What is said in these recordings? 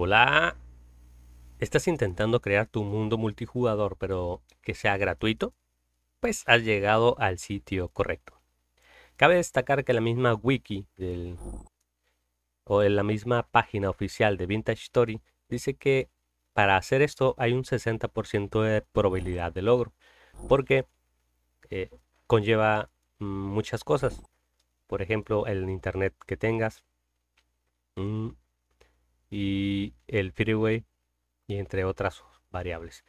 Hola. ¿Estás intentando crear tu mundo multijugador pero que sea gratuito? Pues has llegado al sitio correcto. Cabe destacar que la misma wiki o en la misma página oficial de Vintage Story dice que para hacer esto hay un 60% de probabilidad de logro porque eh, conlleva muchas cosas. Por ejemplo, el internet que tengas, y el freeway y entre otras variables.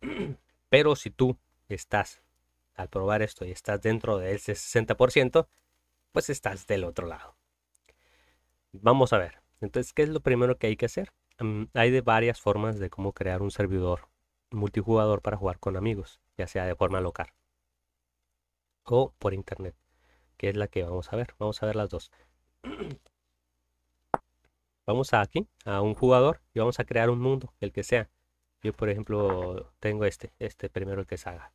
Pero si tú estás al probar esto y estás dentro de ese 60%, pues estás del otro lado. Vamos a ver. Entonces, ¿qué es lo primero que hay que hacer? Mm, hay de varias formas de cómo crear un servidor multijugador para jugar con amigos, ya sea de forma local o por internet, que es la que vamos a ver. Vamos a ver las dos. Vamos aquí a un jugador y vamos a crear un mundo, el que sea. Yo, por ejemplo, tengo este, este primero el que salga.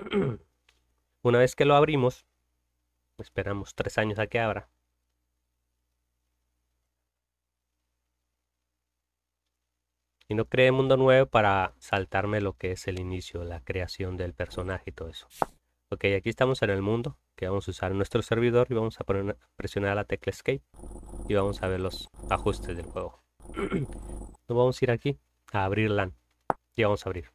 Una vez que lo abrimos, esperamos tres años a que abra. Y no cree mundo nuevo para saltarme lo que es el inicio, la creación del personaje y todo eso. Ok, aquí estamos en el mundo que vamos a usar nuestro servidor y vamos a poner, presionar la tecla escape y vamos a ver los ajustes del juego. Nos vamos a ir aquí a abrir LAN y vamos a abrir.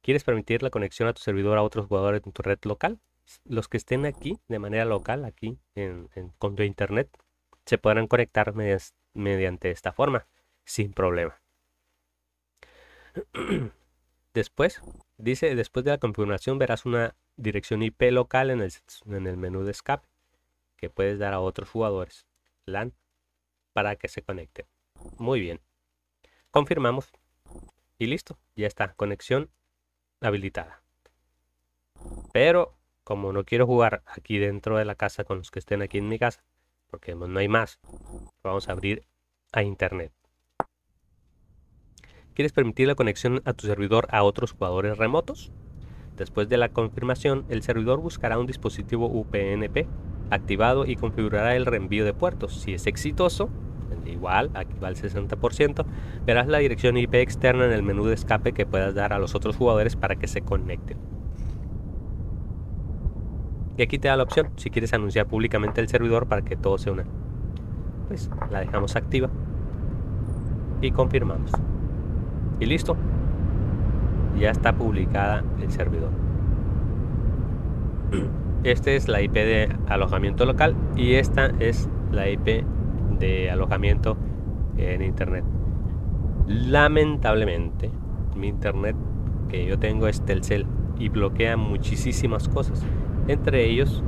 ¿Quieres permitir la conexión a tu servidor a otros jugadores en tu red local? Los que estén aquí de manera local, aquí en, con tu internet, se podrán conectar mediante esta forma, sin problema. Después, dice, después de la configuración verás una dirección IP local en el, en el menú de escape que puedes dar a otros jugadores, LAN, para que se conecten. Muy bien. Confirmamos. Y listo, ya está, conexión habilitada. Pero como no quiero jugar aquí dentro de la casa con los que estén aquí en mi casa, porque no hay más, vamos a abrir a internet quieres permitir la conexión a tu servidor a otros jugadores remotos. Después de la confirmación, el servidor buscará un dispositivo UPnP activado y configurará el reenvío de puertos. Si es exitoso, igual, aquí va el 60%, verás la dirección IP externa en el menú de escape que puedas dar a los otros jugadores para que se conecten. Y aquí te da la opción, si quieres anunciar públicamente el servidor para que todos se unan. Pues la dejamos activa y confirmamos. Y listo. Ya está publicada el servidor. Esta es la IP de alojamiento local y esta es la IP de alojamiento en internet. Lamentablemente, mi internet que yo tengo es Telcel y bloquea muchísimas cosas. Entre ellos,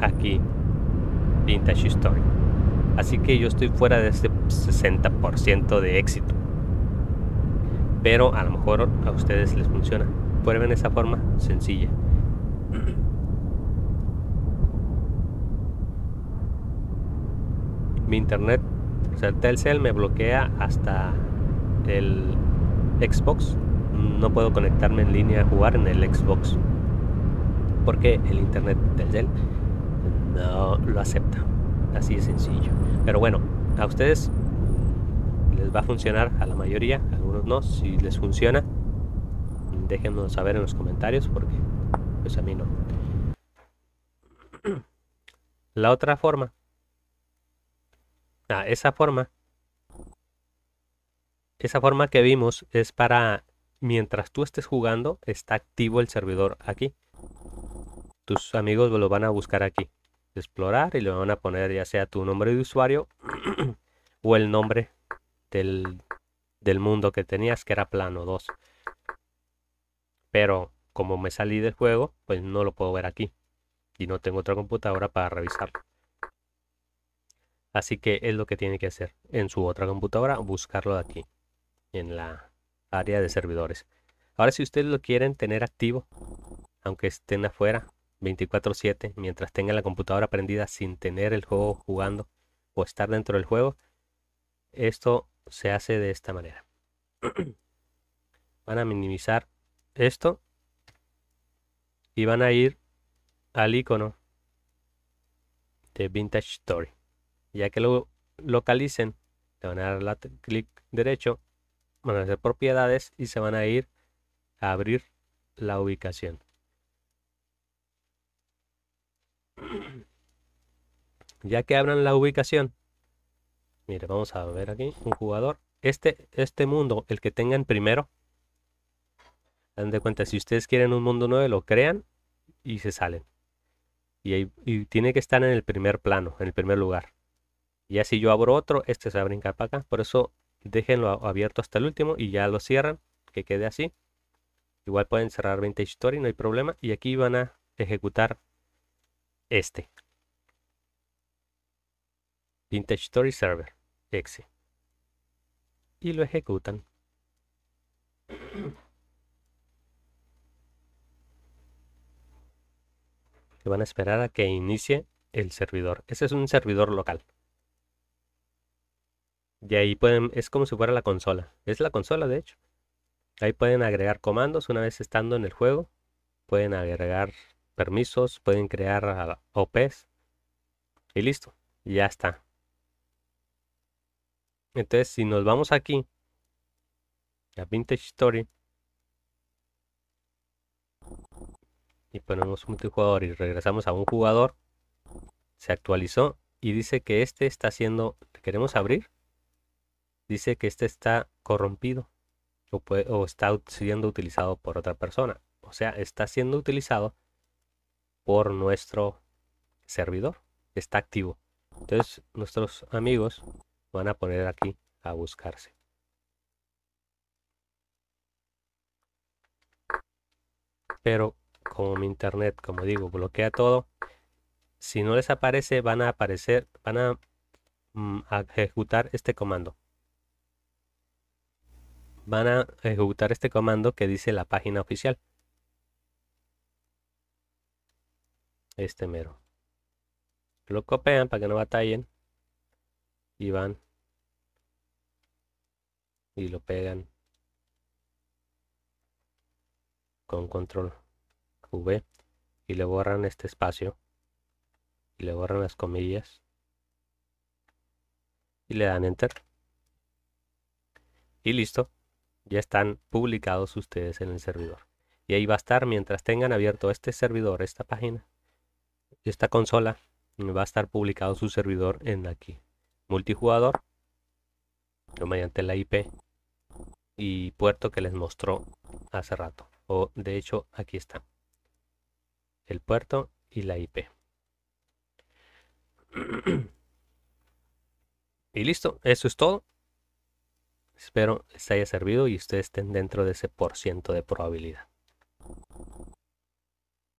aquí, Vintage Story. Así que yo estoy fuera de este ese 60% de éxito pero a lo mejor a ustedes les funciona. Prueben esa forma sencilla. Mi internet, o sea, Telcel me bloquea hasta el Xbox. No puedo conectarme en línea a jugar en el Xbox. Porque el internet Telcel no lo acepta. Así de sencillo. Pero bueno, a ustedes les va a funcionar a la mayoría, no si les funciona. Déjenos saber en los comentarios porque pues a mí no. La otra forma. Ah, esa forma. Esa forma que vimos es para mientras tú estés jugando, está activo el servidor aquí. Tus amigos lo van a buscar aquí. Explorar y le van a poner ya sea tu nombre de usuario o el nombre del, del mundo que tenías, que era plano 2. Pero como me salí del juego, pues no lo puedo ver aquí. Y no tengo otra computadora para revisarlo. Así que es lo que tiene que hacer en su otra computadora, buscarlo aquí, en la área de servidores. Ahora si ustedes lo quieren tener activo, aunque estén afuera 24/7, mientras tengan la computadora prendida sin tener el juego jugando o estar dentro del juego, esto se hace de esta manera. Van a minimizar esto y van a ir al icono de Vintage Story. Ya que lo localicen, le van a dar clic derecho, van a hacer propiedades y se van a ir a abrir la ubicación. Ya que abran la ubicación, Mire, vamos a ver aquí. Un jugador. Este, este mundo, el que tengan primero. Dan de cuenta, si ustedes quieren un mundo nuevo, lo crean y se salen. Y, ahí, y tiene que estar en el primer plano, en el primer lugar. Ya si yo abro otro, este se va a brincar acá. Por eso déjenlo abierto hasta el último y ya lo cierran, que quede así. Igual pueden cerrar Vintage Story, no hay problema. Y aquí van a ejecutar este. Vintage Story Server exe y lo ejecutan. y van a esperar a que inicie el servidor. Ese es un servidor local. Y ahí pueden, es como si fuera la consola. Es la consola, de hecho. Ahí pueden agregar comandos una vez estando en el juego. Pueden agregar permisos, pueden crear ah, OPs. Y listo. ya está. Entonces, si nos vamos aquí, a Vintage Story, y ponemos multijugador y regresamos a un jugador, se actualizó y dice que este está siendo, queremos abrir, dice que este está corrompido o, o está siendo utilizado por otra persona. O sea, está siendo utilizado por nuestro servidor, está activo. Entonces, nuestros amigos van a poner aquí a buscarse. Pero como mi internet, como digo, bloquea todo, si no les aparece van a aparecer, van mm, a, ejecutar este comando. Van a ejecutar este comando que dice la página oficial. Este mero. Lo copian para que no batallen y van y lo pegan con control V y le borran este espacio y le borran las comillas y le dan enter y listo ya están publicados ustedes en el servidor y ahí va a estar mientras tengan abierto este servidor esta página esta consola va a estar publicado su servidor en aquí multijugador, mediante la IP y puerto que les mostró hace rato. O de hecho, aquí está. El puerto y la IP. y listo, eso es todo. Espero les haya servido y ustedes estén dentro de ese por ciento de probabilidad.